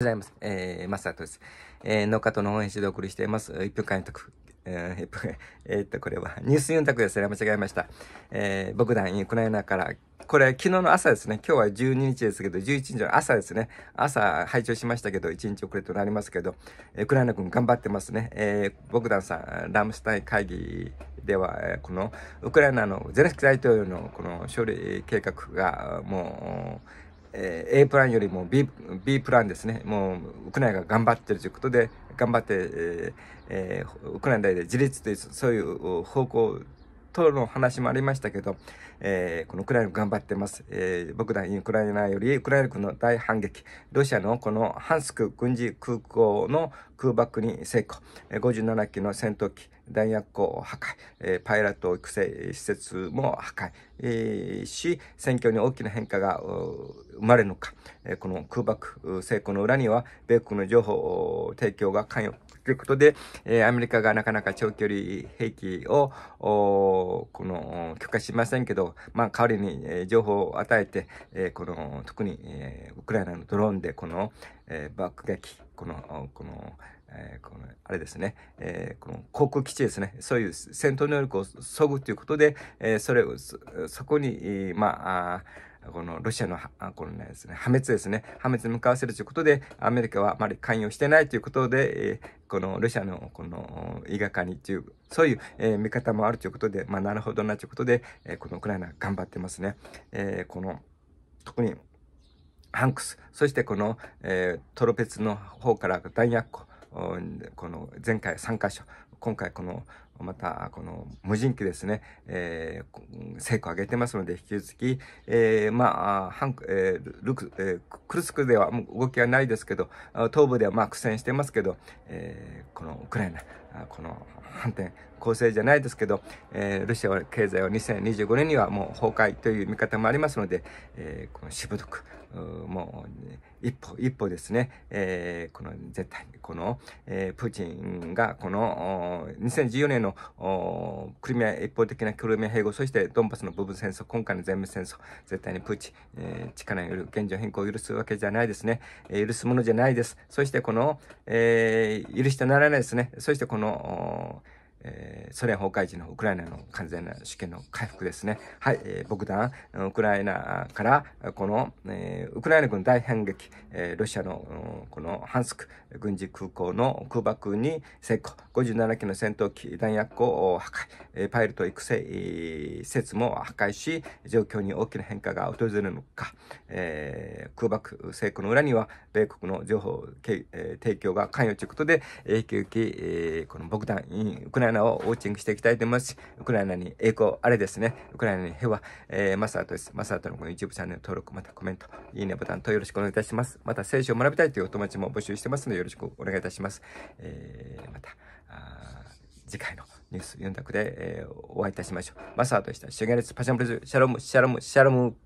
ございます。えー、マスタートです。えー、農家との応援してお送りしています。1分間得。えー、えー、っと、これは、ニュース4択ですね。間違えました。えー、僕団員、この間から、これ、昨日の朝ですね。今日は12日ですけど、11日の朝ですね。朝、拝聴しましたけど、1日遅れとなりますけど、えウクライナ軍頑張ってますね。えー、僕団さん、ラムスタイン会議では、えこの、ウクライナのゼレンスキー大統領のこの勝利計画が、もう、えー、A プランよりも B, B プランですね。もう、ウクライナが頑張ってるということで、頑張って、えーえー、ウクライナで自立という、そういう方向との話もありましたけど、えー、このウクライナ頑張ってます。えー、僕らウクライナよりウクライナ軍の大反撃、ロシアのこのハンスク軍事空港の空爆に成功、57機の戦闘機、弾薬庫を破壊、えパイロット育成施設も破壊、えー、し、戦況に大きな変化が生まれるのか、えこの空爆成功の裏には、米国の情報提供が関与ということで、えアメリカがなかなか長距離兵器を、この、許可しませんけど、まあ、代わりに、え情報を与えて、えこの、特に、えウクライナのドローンで、この、え爆撃、この、この、えー、このあれですね、えー、この航空基地ですね、そういう戦闘能力をそぐということで、えー、それをそこに、まあ、あこのロシアのこの、ねですね、破滅ですね、破滅に向かわせるということで、アメリカはあまり関与してないということで、えこのロシアのこの映画化にという、そういう、え見方もあるということで、まあ、なるほどなということで、えこのウクライナ頑張ってますね。えこの、特に、ハンクス、そしてこの、えトロペツの方から弾薬庫、この前回3箇所、今回このまた、この無人機ですね、えー、成功を上げてますので、引き続き、えー、まあ、ハンク、えー、ルク、えー、クルスクでは動きはないですけど、東部ではまあ苦戦してますけど、えー、このウクライナ、この反転、攻勢じゃないですけど、えー、ロシアは経済は2025年にはもう崩壊という見方もありますので、えー、このしぶとく、もう一歩一歩ですね、えー、この絶対にこの、えー、プーチンがこの2014年ののクリミア一方的なクリミア併合、そしてドンバスの部分戦争、今回の全面戦争、絶対にプーチン、えー、力による現状変更を許すわけじゃないですね。えー、許すものじゃないです。そしてこの、えー、許してならないですね。そしてこの、えー、ソ連崩壊時のウクライナの完全な主権の回復ですね。はい、えー、僕団、ウクライナから、この、えー、ウクライナ軍大反撃、えー、ロシアの、このハンスク軍事空港の空爆に成功、57機の戦闘機、弾薬庫を破壊、えー、パイルット育成、施設も破壊し、状況に大きな変化が訪れるのか、えー、空爆成功の裏には、米国の情報、えー、提供が関与ということで、え引き受け、えー、この僕団、ウクライナナをウォッチングしていきたいと思いますウクライナに栄光、あれですね、ウクライナに平和、えー、マサートです。マタートのこの YouTube チャンネル登録、またコメント、いいねボタンとよろしくお願いいたします。また聖書を学びたいというお友達も募集してますので、よろしくお願いいたします。えー、また、次回のニュース4択で、えー、お会いいたしましょう。マタートでした。シュゲレツ、パシャンプレズ、シャロム、シャロム、シャロム。